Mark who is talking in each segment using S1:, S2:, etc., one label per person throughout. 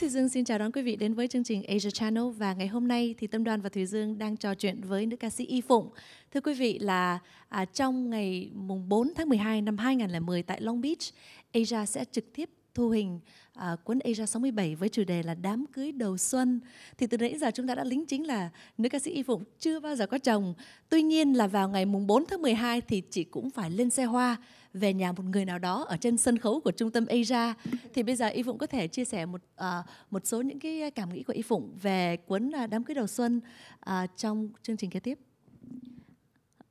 S1: Thùy Dương xin chào đón quý vị đến với chương trình Asia Channel và ngày hôm nay thì Tâm Đoàn và Thùy Dương đang trò chuyện với nữ ca sĩ Y Phụng. Thưa quý vị là à, trong ngày mùng 4 tháng 12 năm 2010 tại Long Beach, Asia sẽ trực tiếp Thu Hình à, cuốn Asia 67 với chủ đề là đám cưới đầu xuân. Thì từ nãy giờ chúng ta đã lính chính là nữ ca sĩ Y Phụng chưa bao giờ có chồng. Tuy nhiên là vào ngày mùng 4 tháng 12 thì chị cũng phải lên xe hoa về nhà một người nào đó ở trên sân khấu của trung tâm Asia. Thì bây giờ Y Phụng có thể chia sẻ một à, một số những cái
S2: cảm nghĩ của Y Phụng về cuốn à, đám cưới đầu xuân à, trong chương trình kế tiếp.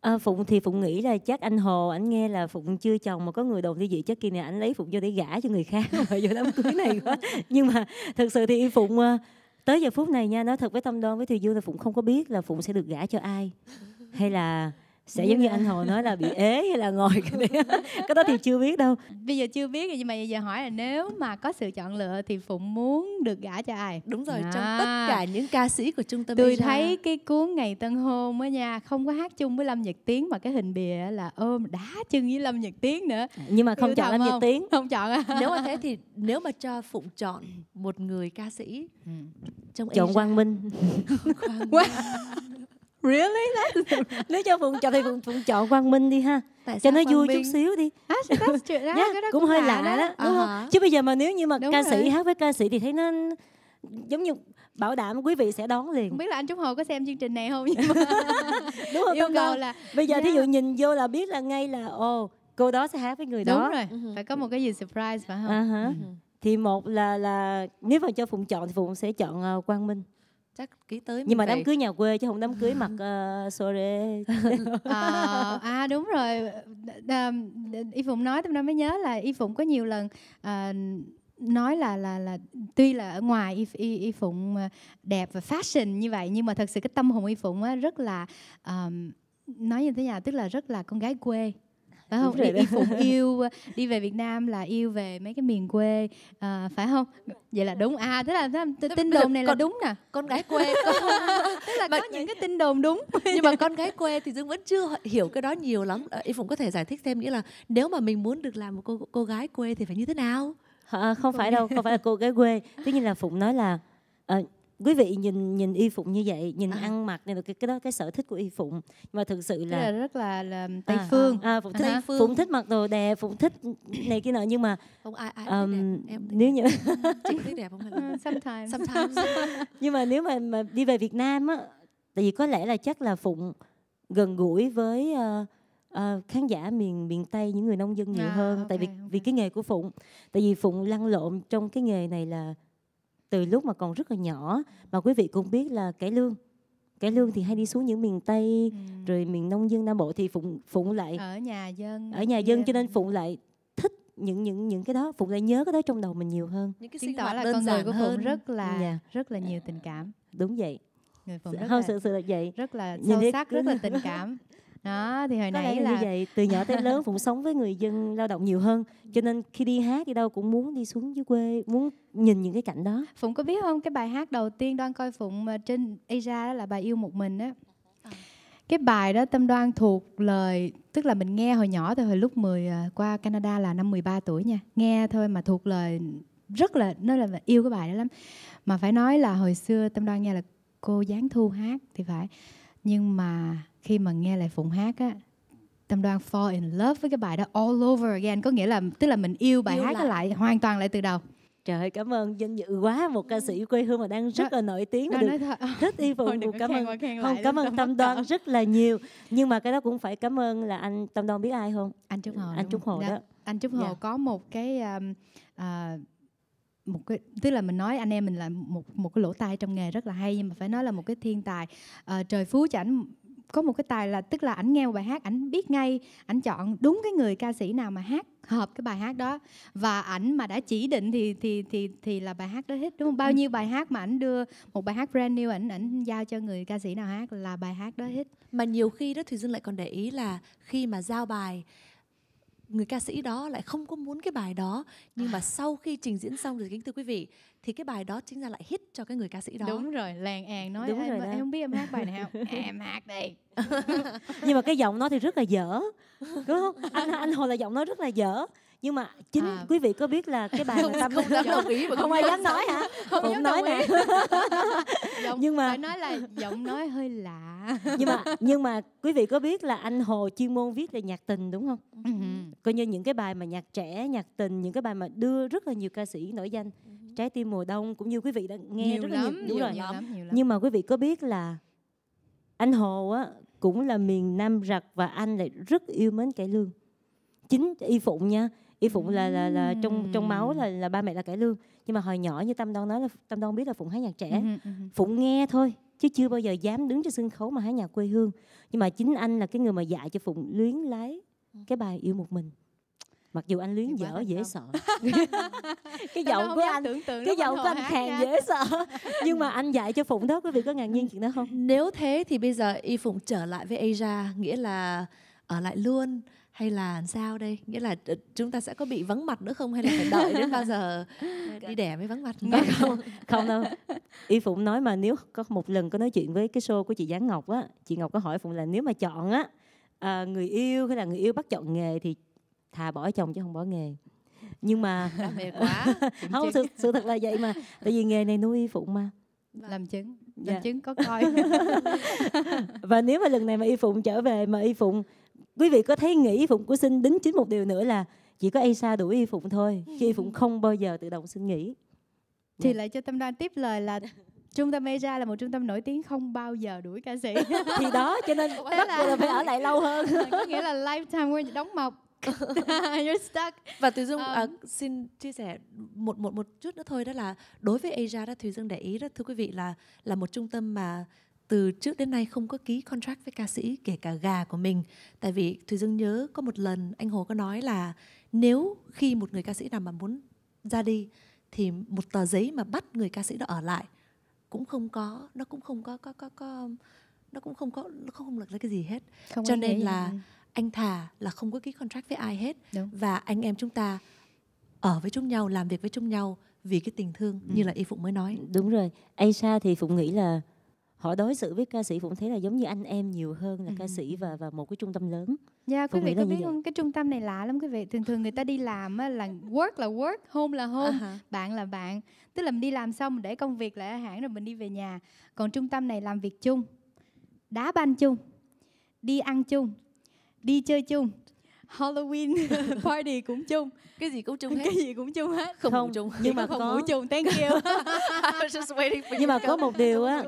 S2: À, Phụng thì Phụng nghĩ là chắc anh Hồ anh nghe là Phụng chưa chồng mà có người đầu tư gì chắc kỳ này anh lấy Phụng vô để gả cho người khác mà vô đám cưới này quá nhưng mà thật sự thì Phụng ờ, tới giờ phút này nha nói thật với Tâm Đoan với Thùy Dương là Phụng không có biết là Phụng sẽ được gả cho ai hay là sẽ giống như anh hồ nói là bị ế hay là ngồi cái, đấy. cái đó thì chưa biết đâu
S3: bây giờ chưa biết nhưng mà bây giờ hỏi là nếu mà có sự chọn lựa thì phụng muốn được gả cho ai đúng rồi à. trong tất cả những ca sĩ của trung tâm tôi Asia. thấy cái cuốn ngày tân hôn á nha không có hát chung với lâm nhật tiến mà cái hình bìa là ôm đá chân với lâm nhật tiến nữa nhưng mà không Yêu chọn lâm nhật tiến không chọn à. nếu mà thế thì nếu mà cho phụng chọn một người ca sĩ ừ.
S2: trong chọn Asia. quang minh quang minh really that's... nếu cho phụng chọn thì phụng, phụng chọn quang minh đi ha Tại cho nó vui Minh? chút xíu đi yeah, à, cái đó cũng, hơi lạ, đó, đó đúng uh-huh. không ờ. chứ bây giờ mà nếu như mà đúng ca rồi. sĩ hát với ca sĩ thì thấy nó giống như bảo đảm quý vị sẽ đón liền không biết
S3: là anh trúc hồ có xem chương trình này không nhưng mà đúng không yêu cầu là bây giờ yeah.
S2: thí dụ nhìn vô là biết là ngay là ồ oh, cô đó sẽ hát với người đúng đó đúng rồi uh-huh. phải có một cái gì surprise phải không uh-huh. Uh-huh. thì một là là nếu mà cho phụng chọn thì phụng sẽ chọn uh, quang minh
S3: chắc ký tới nhưng mà đám cưới nhà quê chứ không đám cưới mặc uh, sore à, à đúng rồi y phụng nói tôi mới nhớ là y phụng có nhiều lần à, nói là là là tuy là ở ngoài y, y, y phụng đẹp và fashion như vậy nhưng mà thật sự cái tâm hồn y phụng rất là um, nói như thế nào tức là rất là con gái quê phải không đi, đi phụng yêu đi về Việt Nam là yêu về mấy cái miền quê à, phải không vậy là đúng à thế là, thế tin đồn này là đúng nè con gái quê tức là có những cái tin đồn đúng nhưng mà con gái quê
S1: thì Dương vẫn chưa hiểu cái đó nhiều lắm ờ, y Phụng có thể giải thích thêm nghĩa là nếu mà mình muốn được làm một cô cô
S2: gái quê thì phải như thế nào à, không phải đâu không phải là cô gái quê tất nhiên là Phụng nói là à, quý vị nhìn nhìn y phụng như vậy nhìn à. ăn mặc này là cái, cái đó cái sở thích của y phụng mà thực sự là, là rất
S3: là, là tây à, à, phương à, à phụng thích phương. phụng thích
S2: mặc đồ đẹp phụng thích này kia nọ nhưng mà không ai ai um, đẹp. Em nếu như
S3: ừ, chị đẹp không ừ, sometimes. sometimes
S2: nhưng mà nếu mà, mà đi về Việt Nam á tại vì có lẽ là chắc là phụng gần gũi với uh, uh, khán giả miền miền tây những người nông dân nhiều à, hơn okay, tại vì okay. vì cái nghề của phụng tại vì phụng lăn lộn trong cái nghề này là từ lúc mà còn rất là nhỏ mà quý vị cũng biết là cải lương cải lương thì hay đi xuống những miền tây ừ. rồi miền nông dân nam bộ thì phụng phụng lại ở
S3: nhà dân ở nhà dân cho
S2: nên phụng lại thích những những những cái đó phụng lại nhớ cái đó trong đầu mình nhiều hơn những cái sinh tỏ là con người của phụng rất là yeah. Dạ.
S3: rất là nhiều tình cảm đúng vậy người phụng rất không là, sự sự là vậy rất là sâu sắc rất là tình cảm đó thì hồi Có nãy là như vậy từ nhỏ tới lớn
S2: phụng sống với người dân lao động nhiều hơn cho
S3: nên khi đi hát đi đâu cũng muốn đi xuống dưới quê muốn nhìn những cái cảnh đó phụng có biết không cái bài hát đầu tiên đoan coi phụng trên Asia đó là bài yêu một mình á cái bài đó tâm đoan thuộc lời tức là mình nghe hồi nhỏ từ hồi lúc 10 à, qua Canada là năm 13 tuổi nha nghe thôi mà thuộc lời rất là nó là yêu cái bài đó lắm mà phải nói là hồi xưa tâm đoan nghe là cô giáng thu hát thì phải nhưng mà khi mà nghe lại phụng hát á tâm đoan fall in love với cái bài đó all over again có nghĩa là tức là mình yêu bài yêu hát lại. lại hoàn toàn lại từ đầu
S2: trời cảm ơn danh dự quá một ca sĩ quê hương mà đang rất đó, là nổi tiếng đó, được nói thích y phục cảm ơn không cảm ơn tâm đoan rất là nhiều
S3: nhưng mà cái đó cũng phải cảm ơn là anh tâm đoan biết ai không anh trúc hồ anh trúc hồ đó, dạ. đó. anh trúc hồ yeah. Dạ. có một cái um, uh, một cái tức là mình nói anh em mình là một một cái lỗ tai trong nghề rất là hay nhưng mà phải nói là một cái thiên tài à, trời phú cho ảnh có một cái tài là tức là ảnh nghe một bài hát ảnh biết ngay ảnh chọn đúng cái người ca sĩ nào mà hát hợp cái bài hát đó và ảnh mà đã chỉ định thì thì thì thì là bài hát đó hết đúng không bao ừ. nhiêu bài hát mà ảnh đưa một bài hát brand new ảnh ảnh giao cho người ca sĩ nào hát là bài hát đó hết mà nhiều khi đó thùy dương lại còn để ý là khi mà giao bài người ca sĩ đó lại không có muốn
S1: cái bài đó nhưng mà sau khi trình diễn xong rồi kính thưa quý vị thì cái bài đó chính ra lại hit cho cái
S2: người ca sĩ đó đúng
S3: rồi làng an nói đúng em, rồi em không biết em hát bài nào em hát đi
S2: nhưng mà cái giọng nó thì rất là dở đúng
S3: không anh anh hồi là giọng nó rất là dở nhưng mà
S2: chính à. quý vị có biết là cái bài không, mà không dám đồng ý không, ai dám nói hả không cũng nói nè
S3: giọng, nhưng mà phải nói là giọng nói hơi lạ nhưng mà
S2: nhưng mà quý vị có biết là anh hồ chuyên môn viết về nhạc tình đúng không ừ coi như những cái bài mà nhạc trẻ nhạc tình những cái bài mà đưa rất là nhiều ca sĩ nổi danh ừ trái tim mùa đông cũng như quý vị đã nghe nhiều rất lắm, là nhiều, nhiều, đúng nhiều rồi. lắm nhiều lắm nhưng mà quý vị có biết là anh hồ á cũng là miền nam rặc và anh lại rất yêu mến cải lương chính y phụng nha y phụng là là là trong trong máu là là ba mẹ là cải lương nhưng mà hồi nhỏ như tâm đoan nói là tâm đoan biết là phụng hát nhạc trẻ phụng nghe thôi chứ chưa bao giờ dám đứng trên sân khấu mà hát nhạc quê hương nhưng mà chính anh là cái người mà dạy cho phụng luyến lái cái bài yêu một mình mặc dù anh luyến dở dễ sợ
S1: cái giọng của anh tưởng tượng cái giọng của anh khàn dễ sợ nhưng mà anh dạy cho phụng đó quý vị có ngạc nhiên chuyện đó không nếu thế thì bây giờ y phụng trở lại với asia nghĩa là ở lại luôn hay là sao đây nghĩa là ờ, chúng ta sẽ có bị vắng mặt nữa không hay là phải đợi đến bao giờ đi đẻ mới vắng mặt nữa
S2: không không đâu y phụng nói mà nếu có một lần có nói chuyện với cái show của chị giáng ngọc á chị ngọc có hỏi phụng là nếu mà chọn á à, người yêu hay là người yêu bắt chọn nghề thì thà bỏ chồng chứ không bỏ nghề nhưng mà quá không sự, sự thật là vậy mà tại vì nghề này nuôi phụng mà vâng. làm chứng làm yeah. Dạ. chứng có coi và nếu mà lần này mà y phụng trở về mà y phụng quý vị có thấy nghĩ phụng của sinh đính chính một điều nữa là chỉ có Asa đuổi y phụng thôi khi phụng không bao giờ tự động xin nghỉ
S3: thì dạ. lại cho tâm đoan tiếp lời là trung tâm Asa là một trung tâm nổi tiếng không bao giờ đuổi ca sĩ thì đó cho nên bắt là... là phải ở lại lâu hơn ờ, có nghĩa là lifetime quên đóng mộc You're stuck. Và Thùy dung um, ờ. à, ờ,
S1: xin chia sẻ một một một chút nữa thôi đó là đối với Asia đó Thùy Dương để ý đó thưa quý vị là là một trung tâm mà từ trước đến nay không có ký contract với ca sĩ kể cả gà của mình tại vì thùy dương nhớ có một lần anh hồ có nói là nếu khi một người ca sĩ nào mà muốn ra đi thì một tờ giấy mà bắt người ca sĩ đó ở lại cũng không có nó cũng không có có có, có nó cũng không có nó không được là cái gì hết
S2: không cho nên là
S1: anh thà là không có ký contract với ai hết Đúng. và anh em chúng ta
S2: ở với chung nhau làm việc với chung nhau vì cái tình thương ừ. như là y phụng mới nói đúng rồi anh sa thì phụng nghĩ là họ đối xử với ca sĩ cũng thấy là giống như anh em nhiều hơn là ca sĩ và và một cái trung tâm lớn.
S3: Dạ yeah, quý vị có biết không cái trung tâm này lạ lắm quý vị. Thường thường người ta đi làm á, là work là work, home là home, uh-huh. bạn là bạn. Tức là mình đi làm xong mình để công việc lại ở hãng rồi mình đi về nhà. Còn trung tâm này làm việc chung, đá banh chung, đi ăn chung, đi chơi chung Halloween party cũng chung cái gì cũng chung hết cái gì cũng chung hết không, không chung nhưng mà không có... ngủ chung thank
S2: you
S1: nhưng mà có một điều á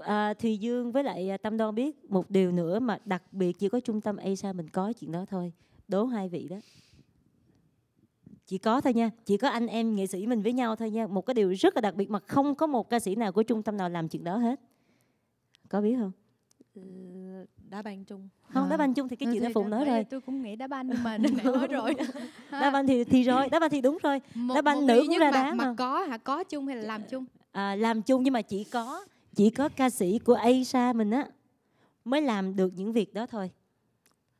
S2: à, thì Dương với lại à, Tâm Đoan biết một điều nữa mà đặc biệt chỉ có trung tâm ASA mình có chuyện đó thôi đố hai vị đó chỉ có thôi nha chỉ có anh em nghệ sĩ mình với nhau thôi nha một cái điều rất là đặc biệt mà không có một ca sĩ nào của trung tâm nào làm chuyện đó hết có biết không
S3: ừ, đá banh chung không à. đá ờ. banh chung thì cái ờ, chuyện đó phụng nói rồi tôi cũng nghĩ đá banh nhưng mà nói rồi đá banh thì
S2: thì rồi đá banh thì đúng rồi một, đá banh nữ cũng ra mà, đá mà. mà
S3: có hả có chung hay là làm chung
S2: à, làm chung nhưng mà chỉ có chỉ có ca sĩ của Aisha mình á mới làm được những việc đó thôi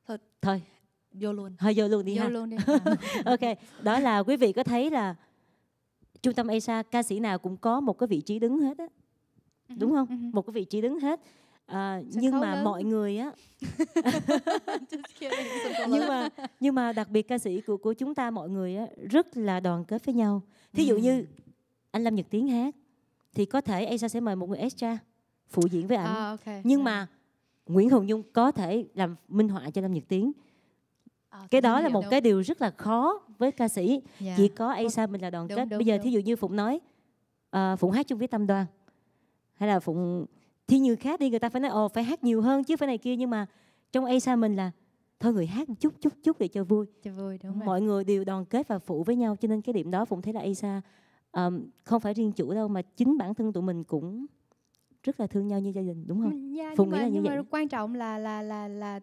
S2: thôi thôi vô luôn thôi vô luôn đi vô ha. luôn đi ok đó là quý vị có thấy là trung tâm Aisha ca sĩ nào cũng có một cái vị trí đứng hết á ừ đúng không ừ một cái vị trí đứng hết À, nhưng mà nữa. mọi người á nhưng mà nhưng mà đặc biệt ca sĩ của của chúng ta mọi người á rất là đoàn kết với nhau thí dụ như anh Lâm Nhật Tiến hát thì có thể Asa sẽ mời một người extra phụ diễn với ảnh ah, okay. nhưng yeah. mà Nguyễn Hồng Nhung có thể làm minh họa cho Lâm Nhật Tiến
S3: À, cái đó là một đúng. cái điều
S2: rất là khó với ca sĩ yeah. chỉ có Asa mình là đoàn đúng, kết đúng, bây giờ đúng. thí dụ như phụng nói uh, phụng hát chung với tâm Đoan hay là phụng thì người khác đi người ta phải nói ồ phải hát nhiều hơn chứ phải này kia nhưng mà trong Asa mình là thôi người hát chút chút chút để cho vui
S3: cho vui đúng mọi rồi.
S2: người đều đoàn kết và phụ với nhau cho nên cái điểm đó phụng thấy là Asa um, không phải riêng chủ đâu mà chính bản thân tụi mình cũng rất là thương nhau như gia đình đúng không? Yeah, Phụng nghĩ là như nhưng vậy. mà
S3: quan trọng là là là là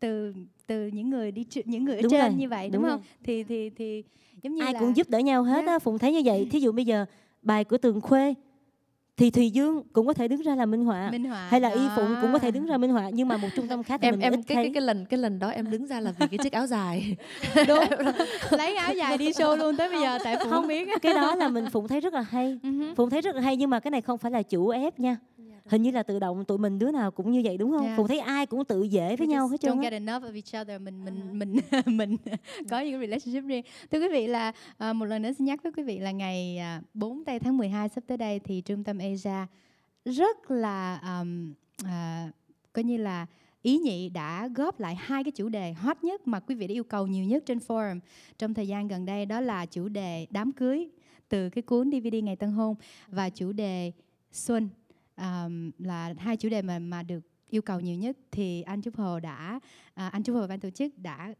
S3: từ từ những người đi những người ở đúng trên rồi, như vậy đúng, đúng không? Rồi. Thì thì thì giống như ai là... cũng
S2: giúp đỡ nhau hết yeah. Phụng thấy như vậy. Thí dụ bây giờ bài của Tường Khuê thì Thùy Dương cũng có thể đứng ra làm minh họa, minh họa hay là à. Y Phụng cũng có thể đứng ra minh họa nhưng mà một trung tâm khác thì em mình em ít cái, thấy. cái cái lần cái lần đó em đứng ra là vì cái chiếc áo dài đúng lấy áo dài đi
S3: show luôn tới bây giờ tại Phụng không biết cái đó là
S2: mình Phụng thấy rất là hay ừ Phụng thấy rất là hay nhưng mà cái này không phải là chủ ép nha hình như là tự động tụi mình đứa nào cũng như vậy đúng không yeah. cũng thấy ai cũng tự dễ với We nhau hết trơn don't get enough
S3: of each other mình mình uh-huh. mình mình có những relationship riêng thưa quý vị là à, một lần nữa xin nhắc với quý vị là ngày 4 à, tây tháng 12 sắp tới đây thì trung tâm Asia rất là um, uh, coi như là ý nhị đã góp lại hai cái chủ đề hot nhất mà quý vị đã yêu cầu nhiều nhất trên forum trong thời gian gần đây đó là chủ đề đám cưới từ cái cuốn DVD ngày tân hôn và chủ đề xuân um, là hai chủ đề mà mà được yêu cầu nhiều nhất thì anh Trúc Hồ đã à, anh Trúc Hồ và ban tổ chức đã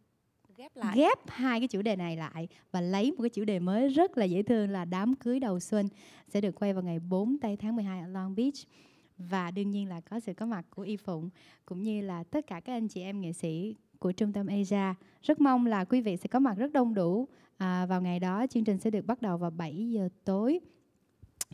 S1: ghép lại ghép
S3: hai cái chủ đề này lại và lấy một cái chủ đề mới rất là dễ thương là đám cưới đầu xuân sẽ được quay vào ngày 4 tây tháng 12 ở Long Beach và đương nhiên là có sự có mặt của Y Phụng cũng như là tất cả các anh chị em nghệ sĩ của trung tâm Asia. Rất mong là quý vị sẽ có mặt rất đông đủ à, vào ngày đó. Chương trình sẽ được bắt đầu vào 7 giờ tối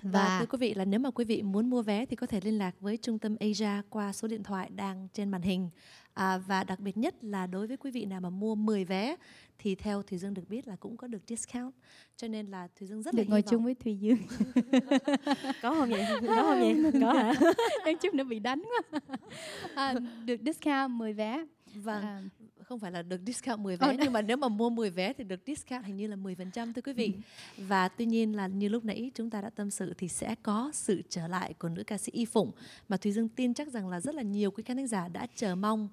S3: và, và thưa
S1: quý vị là nếu mà quý vị muốn mua vé thì có thể liên lạc với trung tâm Asia qua số điện thoại đang trên màn hình à, và đặc biệt nhất là đối với quý vị nào mà mua 10 vé thì theo Thùy Dương được biết là cũng có được
S3: discount cho nên là Thùy Dương rất được là ngồi vọng. chung với Thùy Dương có không vậy có không vậy có hả đang chút nữa bị đánh quá à, được discount 10 vé
S1: vâng à, không phải là được discount 10 ờ, vé oh, nhưng mà nếu mà mua 10 vé thì được discount hình như là 10% thưa quý vị. Ừ. Và tuy nhiên là như lúc nãy chúng ta đã tâm sự thì sẽ có sự trở lại của nữ ca sĩ Y Phụng mà Thùy Dương tin chắc rằng là rất là nhiều quý khán giả đã chờ mong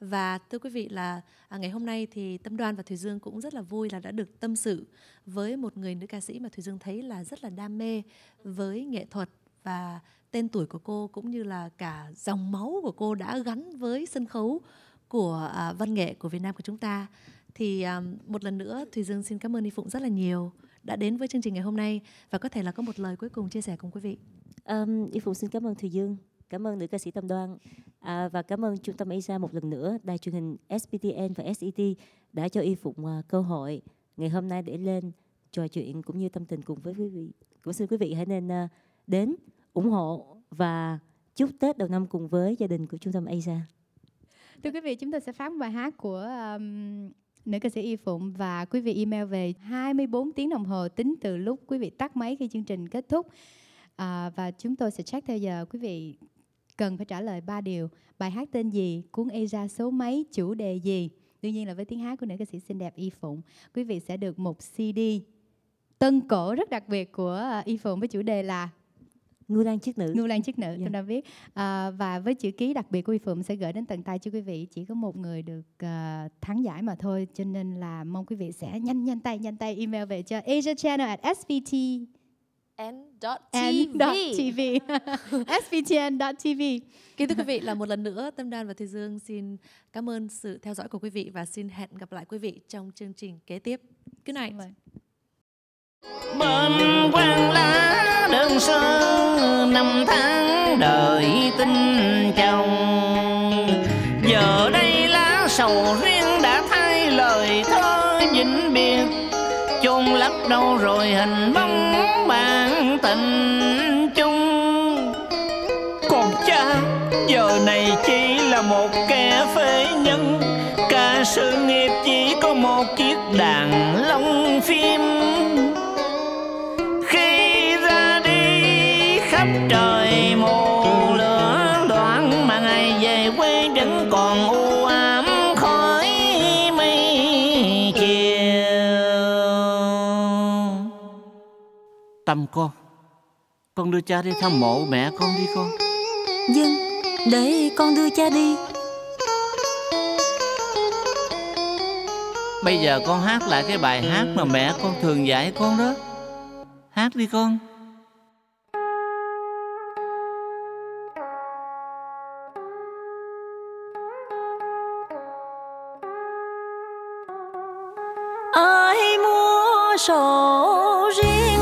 S1: và thưa quý vị là à, ngày hôm nay thì Tâm Đoan và Thùy Dương cũng rất là vui là đã được tâm sự với một người nữ ca sĩ mà Thùy Dương thấy là rất là đam mê với nghệ thuật và tên tuổi của cô cũng như là cả dòng máu của cô đã gắn với sân khấu của à, văn nghệ của Việt Nam của chúng ta. Thì à, một lần nữa Thùy Dương xin cảm ơn Y Phụng rất là
S2: nhiều đã đến với chương trình ngày hôm nay và có thể là có một lời cuối cùng chia sẻ cùng quý vị. Um, y Phụng xin cảm ơn Thùy Dương, cảm ơn nữ ca sĩ Tâm Đoan à, và cảm ơn trung tâm Asia một lần nữa, đài truyền hình SBTN và SET đã cho Y Phụng uh, cơ hội ngày hôm nay để lên trò chuyện cũng như tâm tình cùng với quý vị. Cũng xin quý vị hãy nên uh, đến ủng hộ và chúc Tết đầu năm cùng với gia đình của trung tâm Asia
S3: thưa quý vị chúng tôi sẽ phát một bài hát của um, nữ ca sĩ Y Phụng và quý vị email về 24 tiếng đồng hồ tính từ lúc quý vị tắt máy khi chương trình kết thúc à, và chúng tôi sẽ check theo giờ quý vị cần phải trả lời ba điều bài hát tên gì cuốn y ra số mấy chủ đề gì đương nhiên là với tiếng hát của nữ ca sĩ xinh đẹp Y Phụng quý vị sẽ được một CD tân cổ rất đặc biệt của ờ, Y Phụng với chủ đề là Ngưu Lan Chiết Nữ Ngưu Lan Chiết Nữ yeah. Dạ. Tôi đã viết à, Và với chữ ký đặc biệt của Y Phượng sẽ gửi đến tận tay cho quý vị Chỉ có một người được uh, thắng giải mà thôi Cho nên là mong quý vị sẽ nhanh nhanh tay nhanh tay email về cho asia channel at svt
S1: n.tv svtn.tv Kính thưa quý vị là một lần nữa Tâm Đan và Thế Dương xin cảm ơn sự theo dõi của quý vị và xin hẹn gặp lại quý vị trong chương trình kế tiếp. Good night. Vâng
S3: bên quan lá đơn sơ năm tháng đời tinh chồng giờ đây lá sầu riêng đã thay lời thơ vĩnh biệt chôn lấp đâu rồi hình bóng bạn tình chung còn cha giờ này chỉ là một kẻ phế nhân ca sự nghiệp chỉ có một chiếc đàn lông phim trời mù lửa đoạn mà ngày về quê vẫn còn u ám khói mây chiều tâm con con đưa cha đi thăm mộ mẹ con đi con
S2: dân vâng, để con đưa cha đi
S3: Bây giờ con hát lại cái bài hát mà mẹ con thường dạy con đó Hát đi con
S2: 手绢。